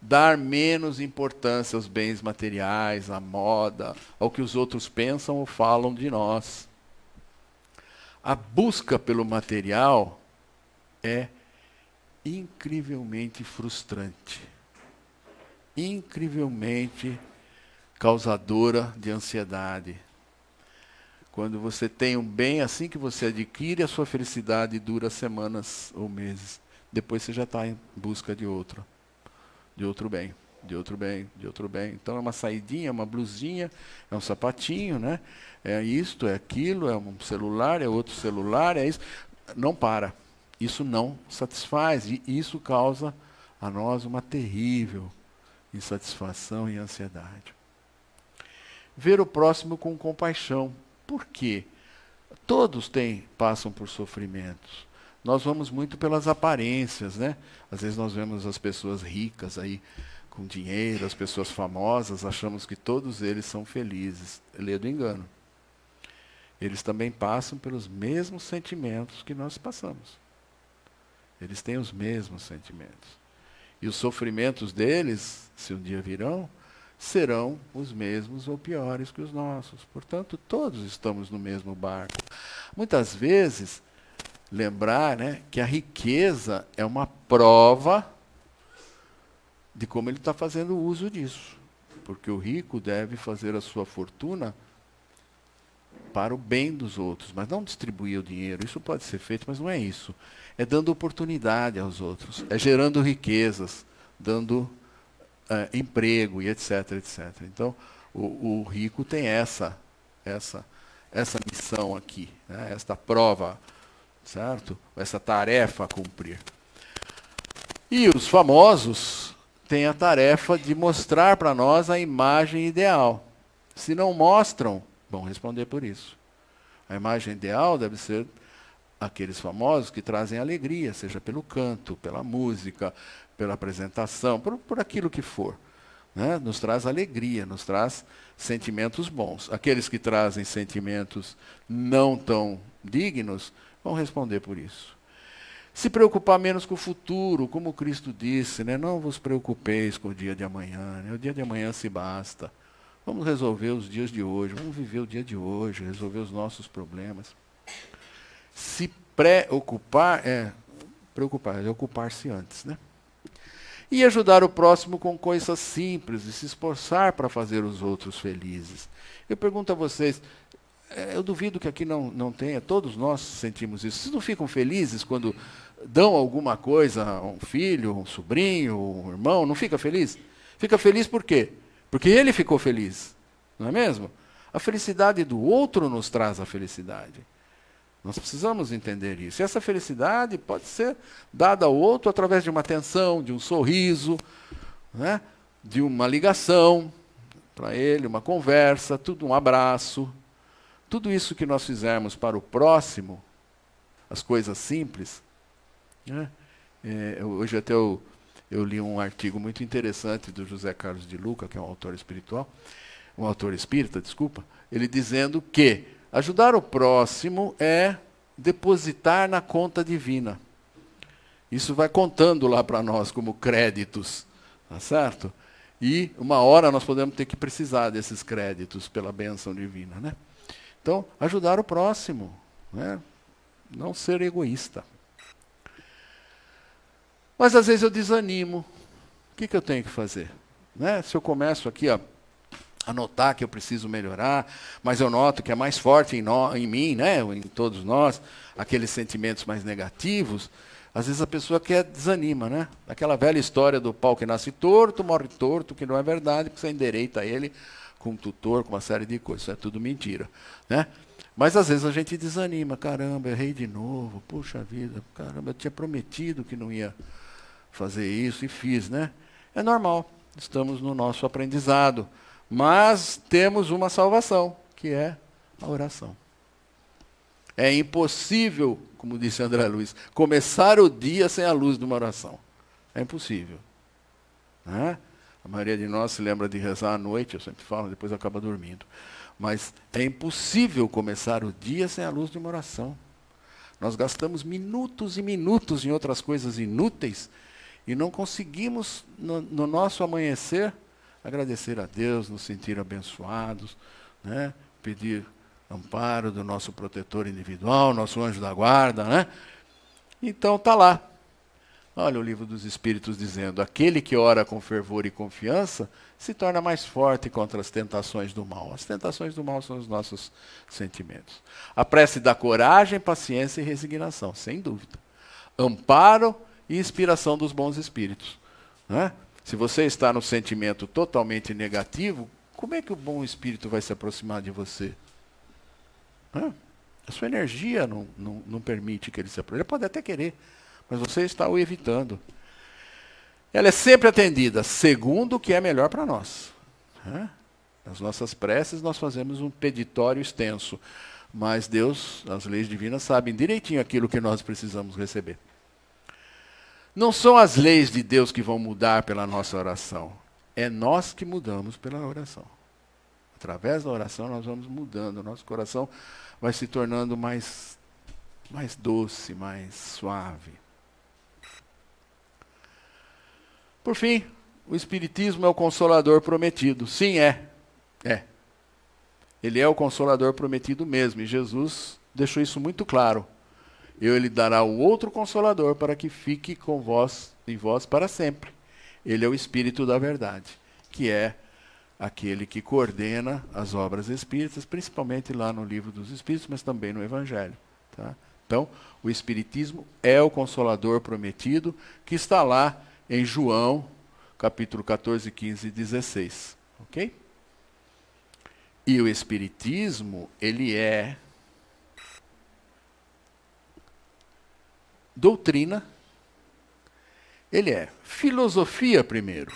Dar menos importância aos bens materiais, à moda, ao que os outros pensam ou falam de nós. A busca pelo material é incrivelmente frustrante incrivelmente causadora de ansiedade. Quando você tem um bem, assim que você adquire, a sua felicidade dura semanas ou meses. Depois você já está em busca de outro, de outro bem, de outro bem, de outro bem. Então é uma saidinha, é uma blusinha, é um sapatinho, né? É isto, é aquilo, é um celular, é outro celular, é isso. Não para. Isso não satisfaz e isso causa a nós uma terrível insatisfação e ansiedade. Ver o próximo com compaixão. Por quê? Todos têm, passam por sofrimentos. Nós vamos muito pelas aparências, né? Às vezes nós vemos as pessoas ricas aí com dinheiro, as pessoas famosas, achamos que todos eles são felizes. Lê do engano. Eles também passam pelos mesmos sentimentos que nós passamos. Eles têm os mesmos sentimentos. E os sofrimentos deles, se um dia virão, serão os mesmos ou piores que os nossos. Portanto, todos estamos no mesmo barco. Muitas vezes, lembrar né, que a riqueza é uma prova de como ele está fazendo uso disso. Porque o rico deve fazer a sua fortuna para o bem dos outros, mas não distribuir o dinheiro. Isso pode ser feito, mas não é isso. É dando oportunidade aos outros, é gerando riquezas, dando uh, emprego e etc, etc. Então, o, o, rico tem essa, essa, essa missão aqui, né? esta prova, certo? Essa tarefa a cumprir. E os famosos têm a tarefa de mostrar para nós a imagem ideal. Se não mostram, Vão responder por isso. A imagem ideal deve ser aqueles famosos que trazem alegria, seja pelo canto, pela música, pela apresentação, por, por aquilo que for. Né? Nos traz alegria, nos traz sentimentos bons. Aqueles que trazem sentimentos não tão dignos vão responder por isso se preocupar menos com o futuro, como Cristo disse, né? não vos preocupeis com o dia de amanhã, né? o dia de amanhã se basta. Vamos resolver os dias de hoje, vamos viver o dia de hoje, resolver os nossos problemas. Se preocupar é preocupar, é ocupar-se antes, né? E ajudar o próximo com coisas simples e se esforçar para fazer os outros felizes. Eu pergunto a vocês, é, eu duvido que aqui não, não tenha, todos nós sentimos isso. Vocês não ficam felizes quando dão alguma coisa a um filho, um sobrinho, um irmão? Não fica feliz? Fica feliz por quê? Porque ele ficou feliz, não é mesmo? A felicidade do outro nos traz a felicidade. Nós precisamos entender isso. E essa felicidade pode ser dada ao outro através de uma atenção, de um sorriso, né? de uma ligação para ele, uma conversa, tudo um abraço. Tudo isso que nós fizermos para o próximo, as coisas simples. Né? É, hoje até o, eu li um artigo muito interessante do José Carlos de Luca, que é um autor espiritual, um autor espírita, desculpa, ele dizendo que ajudar o próximo é depositar na conta divina. Isso vai contando lá para nós como créditos, tá certo? E uma hora nós podemos ter que precisar desses créditos pela benção divina, né? Então, ajudar o próximo, né? Não ser egoísta. Mas às vezes eu desanimo. O que, que eu tenho que fazer? Né? Se eu começo aqui a anotar que eu preciso melhorar, mas eu noto que é mais forte em, no, em mim, né? em todos nós, aqueles sentimentos mais negativos, às vezes a pessoa quer desanima, né? Aquela velha história do pau que nasce torto, morre torto, que não é verdade, porque você endereita ele com um tutor, com uma série de coisas. Isso é tudo mentira, né? Mas às vezes a gente desanima, caramba, errei de novo, puxa vida, caramba, eu tinha prometido que não ia fazer isso e fiz, né? É normal, estamos no nosso aprendizado. Mas temos uma salvação, que é a oração. É impossível, como disse André Luiz, começar o dia sem a luz de uma oração. É impossível. Né? A maioria de nós se lembra de rezar à noite, eu sempre falo, depois acaba dormindo. Mas é impossível começar o dia sem a luz de uma oração. Nós gastamos minutos e minutos em outras coisas inúteis e não conseguimos, no, no nosso amanhecer, agradecer a Deus, nos sentir abençoados, né? pedir amparo do nosso protetor individual, nosso anjo da guarda. Né? Então está lá. Olha o livro dos Espíritos dizendo: aquele que ora com fervor e confiança se torna mais forte contra as tentações do mal. As tentações do mal são os nossos sentimentos. A prece da coragem, paciência e resignação, sem dúvida. Amparo e inspiração dos bons espíritos. Né? Se você está no sentimento totalmente negativo, como é que o bom espírito vai se aproximar de você? Né? A sua energia não, não, não permite que ele se aproxime. Ele pode até querer, mas você está o evitando. Ela é sempre atendida segundo o que é melhor para nós. Né? Nas nossas preces, nós fazemos um peditório extenso. Mas Deus, as leis divinas, sabem direitinho aquilo que nós precisamos receber. Não são as leis de Deus que vão mudar pela nossa oração. É nós que mudamos pela oração. Através da oração nós vamos mudando, o nosso coração vai se tornando mais mais doce, mais suave. Por fim, o espiritismo é o consolador prometido. Sim, é. É. Ele é o consolador prometido mesmo, e Jesus deixou isso muito claro eu lhe dará o outro consolador para que fique com vós em vós para sempre. Ele é o espírito da verdade, que é aquele que coordena as obras espíritas, principalmente lá no livro dos espíritos, mas também no evangelho, tá? Então, o espiritismo é o consolador prometido que está lá em João, capítulo 14, 15 e 16, OK? E o espiritismo, ele é doutrina, ele é filosofia primeiro.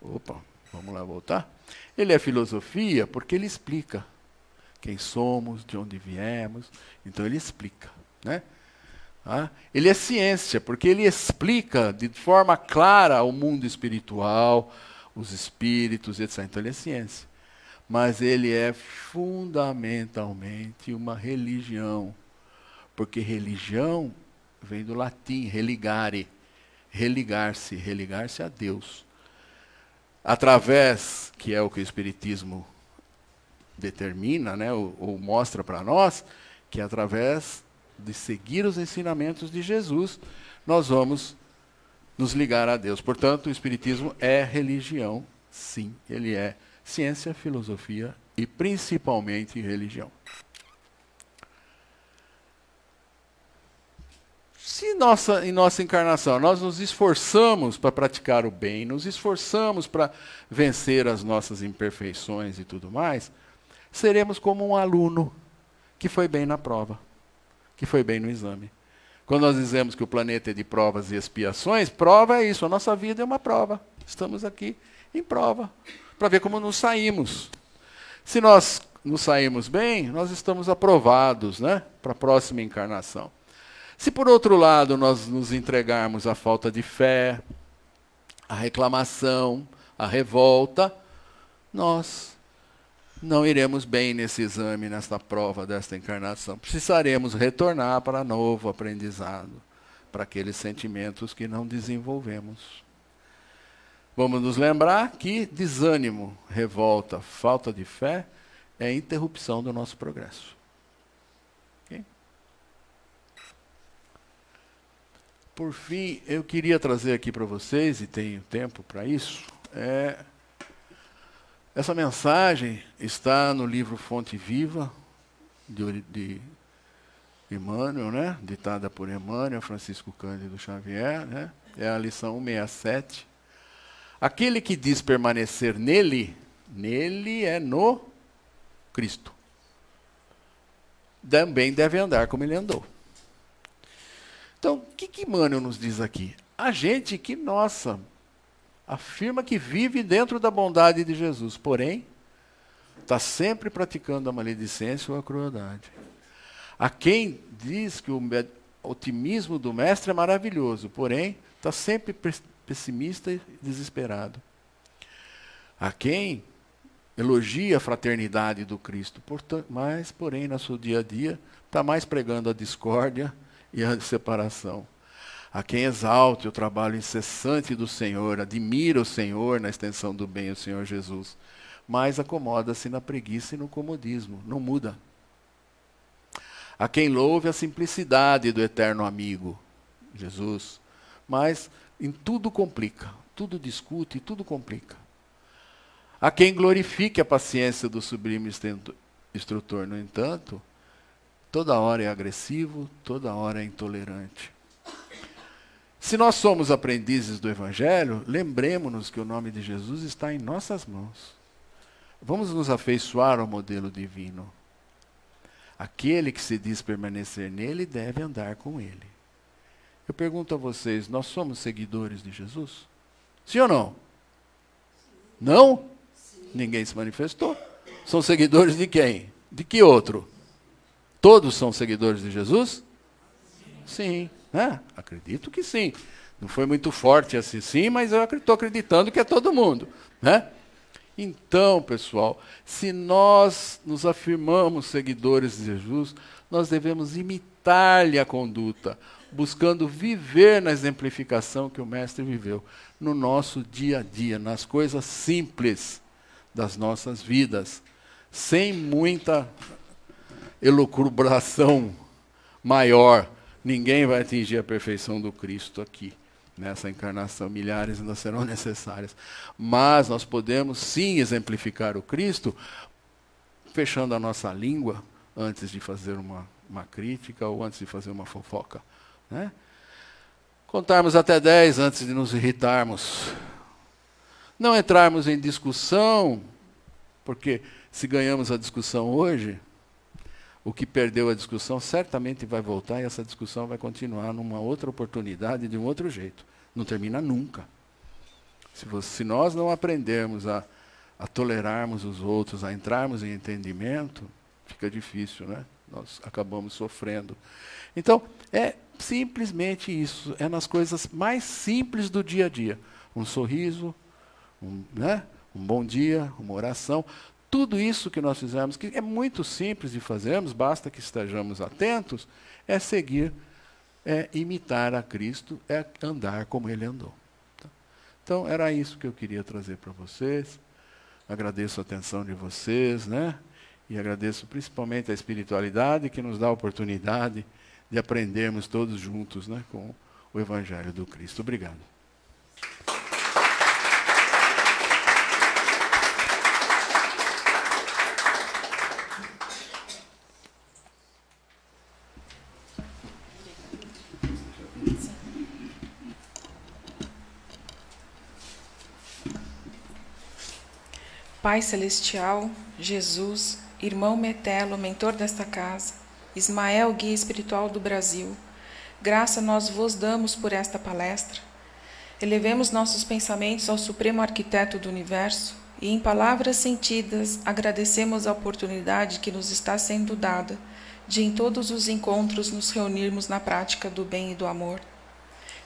Opa, vamos lá voltar. Ele é filosofia porque ele explica quem somos, de onde viemos. Então ele explica, né? Ah, ele é ciência porque ele explica de forma clara o mundo espiritual, os espíritos, etc. Então ele é ciência. Mas ele é fundamentalmente uma religião, porque religião vem do latim, religare, religar-se, religar-se a Deus. Através, que é o que o Espiritismo determina, né, ou, ou mostra para nós, que através de seguir os ensinamentos de Jesus, nós vamos nos ligar a Deus. Portanto, o Espiritismo é religião, sim, ele é ciência, filosofia e principalmente religião. Se nossa, em nossa encarnação nós nos esforçamos para praticar o bem, nos esforçamos para vencer as nossas imperfeições e tudo mais, seremos como um aluno que foi bem na prova, que foi bem no exame. Quando nós dizemos que o planeta é de provas e expiações, prova é isso, a nossa vida é uma prova. Estamos aqui em prova, para ver como nos saímos. Se nós nos saímos bem, nós estamos aprovados né, para a próxima encarnação. Se por outro lado nós nos entregarmos à falta de fé, à reclamação, à revolta, nós não iremos bem nesse exame, nesta prova desta encarnação. Precisaremos retornar para novo aprendizado, para aqueles sentimentos que não desenvolvemos. Vamos nos lembrar que desânimo, revolta, falta de fé é interrupção do nosso progresso. Por fim, eu queria trazer aqui para vocês, e tenho tempo para isso, é... essa mensagem está no livro Fonte Viva, de, de Emmanuel, né? ditada por Emmanuel, Francisco Cândido Xavier, né? é a lição 167. Aquele que diz permanecer nele, nele é no Cristo. Também deve andar como ele andou. Então, o que, que Emmanuel nos diz aqui? A gente que, nossa, afirma que vive dentro da bondade de Jesus, porém, está sempre praticando a maledicência ou a crueldade. A quem diz que o otimismo do mestre é maravilhoso, porém, está sempre pessimista e desesperado. A quem elogia a fraternidade do Cristo, mas, porém, no seu dia a dia, está mais pregando a discórdia, e a separação. A quem exalte o trabalho incessante do Senhor, admira o Senhor na extensão do bem, o Senhor Jesus, mas acomoda-se na preguiça e no comodismo, não muda. A quem louve a simplicidade do eterno amigo, Jesus, mas em tudo complica, tudo discute, tudo complica. A quem glorifique a paciência do sublime instrutor, no entanto, Toda hora é agressivo, toda hora é intolerante. Se nós somos aprendizes do Evangelho, lembremos-nos que o nome de Jesus está em nossas mãos. Vamos nos afeiçoar ao modelo divino. Aquele que se diz permanecer nele deve andar com ele. Eu pergunto a vocês: nós somos seguidores de Jesus? Sim ou não? Sim. Não? Sim. Ninguém se manifestou. São seguidores de quem? De que outro? Todos são seguidores de Jesus? Sim. Né? Acredito que sim. Não foi muito forte assim, sim, mas eu estou acreditando que é todo mundo. Né? Então, pessoal, se nós nos afirmamos seguidores de Jesus, nós devemos imitar-lhe a conduta, buscando viver na exemplificação que o Mestre viveu, no nosso dia a dia, nas coisas simples das nossas vidas, sem muita elucubração maior. Ninguém vai atingir a perfeição do Cristo aqui, nessa encarnação. Milhares ainda serão necessárias. Mas nós podemos sim exemplificar o Cristo, fechando a nossa língua antes de fazer uma, uma crítica ou antes de fazer uma fofoca. Né? Contarmos até 10 antes de nos irritarmos. Não entrarmos em discussão, porque se ganhamos a discussão hoje, o que perdeu a discussão certamente vai voltar e essa discussão vai continuar numa outra oportunidade, de um outro jeito. Não termina nunca. Se, você, se nós não aprendermos a, a tolerarmos os outros, a entrarmos em entendimento, fica difícil, né? Nós acabamos sofrendo. Então, é simplesmente isso. É nas coisas mais simples do dia a dia. Um sorriso, um, né? um bom dia, uma oração. Tudo isso que nós fizemos, que é muito simples de fazermos, basta que estejamos atentos, é seguir, é imitar a Cristo, é andar como ele andou. Tá? Então, era isso que eu queria trazer para vocês. Agradeço a atenção de vocês, né? E agradeço principalmente a espiritualidade que nos dá a oportunidade de aprendermos todos juntos, né, com o evangelho do Cristo. Obrigado. Pai Celestial, Jesus, irmão Metelo, mentor desta casa, Ismael, guia espiritual do Brasil, graça nós vos damos por esta palestra. Elevemos nossos pensamentos ao Supremo Arquiteto do Universo e, em palavras sentidas, agradecemos a oportunidade que nos está sendo dada de, em todos os encontros, nos reunirmos na prática do bem e do amor.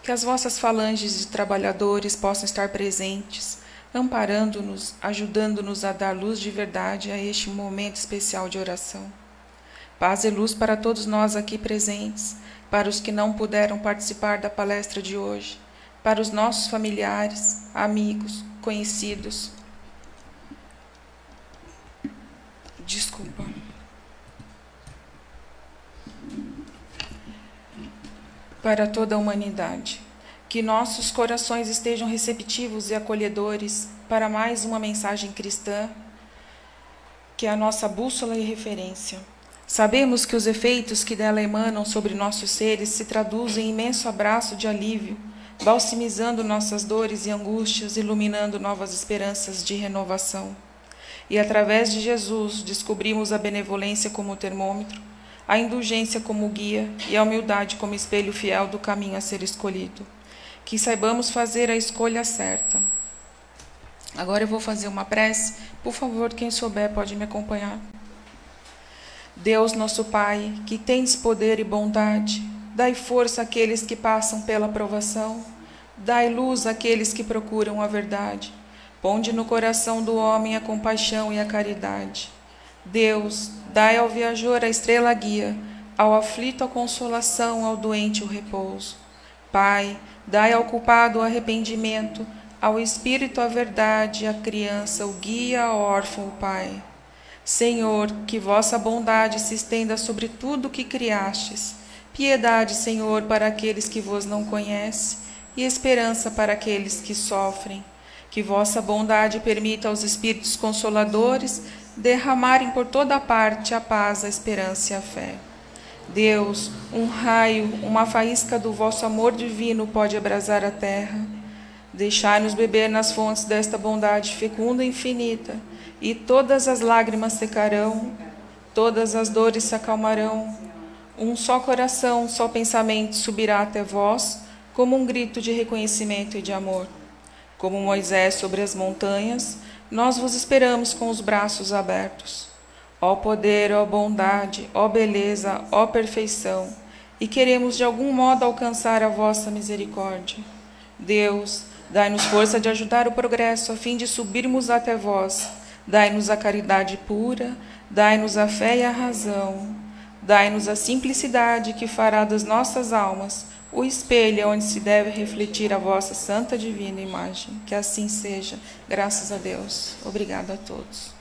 Que as vossas falanges de trabalhadores possam estar presentes amparando-nos, ajudando-nos a dar luz de verdade a este momento especial de oração. Paz e luz para todos nós aqui presentes, para os que não puderam participar da palestra de hoje, para os nossos familiares, amigos, conhecidos. Desculpa. Para toda a humanidade. Que nossos corações estejam receptivos e acolhedores para mais uma mensagem cristã, que é a nossa bússola e referência. Sabemos que os efeitos que dela emanam sobre nossos seres se traduzem em imenso abraço de alívio, balsimizando nossas dores e angústias, iluminando novas esperanças de renovação. E através de Jesus descobrimos a benevolência como termômetro, a indulgência como guia e a humildade como espelho fiel do caminho a ser escolhido que saibamos fazer a escolha certa. Agora eu vou fazer uma prece. Por favor, quem souber pode me acompanhar. Deus, nosso Pai, que tens poder e bondade, dai força àqueles que passam pela provação, dai luz àqueles que procuram a verdade. Ponde no coração do homem a compaixão e a caridade. Deus, dai ao viajor a estrela guia, ao aflito a consolação, ao doente o repouso. Pai, Dai ao culpado o arrependimento, ao espírito a verdade, à criança o guia, ao órfão o pai. Senhor, que vossa bondade se estenda sobre tudo o que criastes. Piedade, Senhor, para aqueles que vos não conhecem, e esperança para aqueles que sofrem. Que vossa bondade permita aos espíritos consoladores derramarem por toda parte a paz, a esperança e a fé. Deus, um raio, uma faísca do vosso amor divino pode abrasar a terra. Deixai-nos beber nas fontes desta bondade fecunda e infinita, e todas as lágrimas secarão, todas as dores se acalmarão. Um só coração, um só pensamento subirá até vós, como um grito de reconhecimento e de amor. Como Moisés sobre as montanhas, nós vos esperamos com os braços abertos. Ó poder, ó bondade, ó beleza, ó perfeição, e queremos de algum modo alcançar a vossa misericórdia. Deus, dai-nos força de ajudar o progresso a fim de subirmos até vós. Dai-nos a caridade pura, dai-nos a fé e a razão. Dai-nos a simplicidade que fará das nossas almas o espelho onde se deve refletir a vossa santa divina imagem. Que assim seja. Graças a Deus. Obrigado a todos.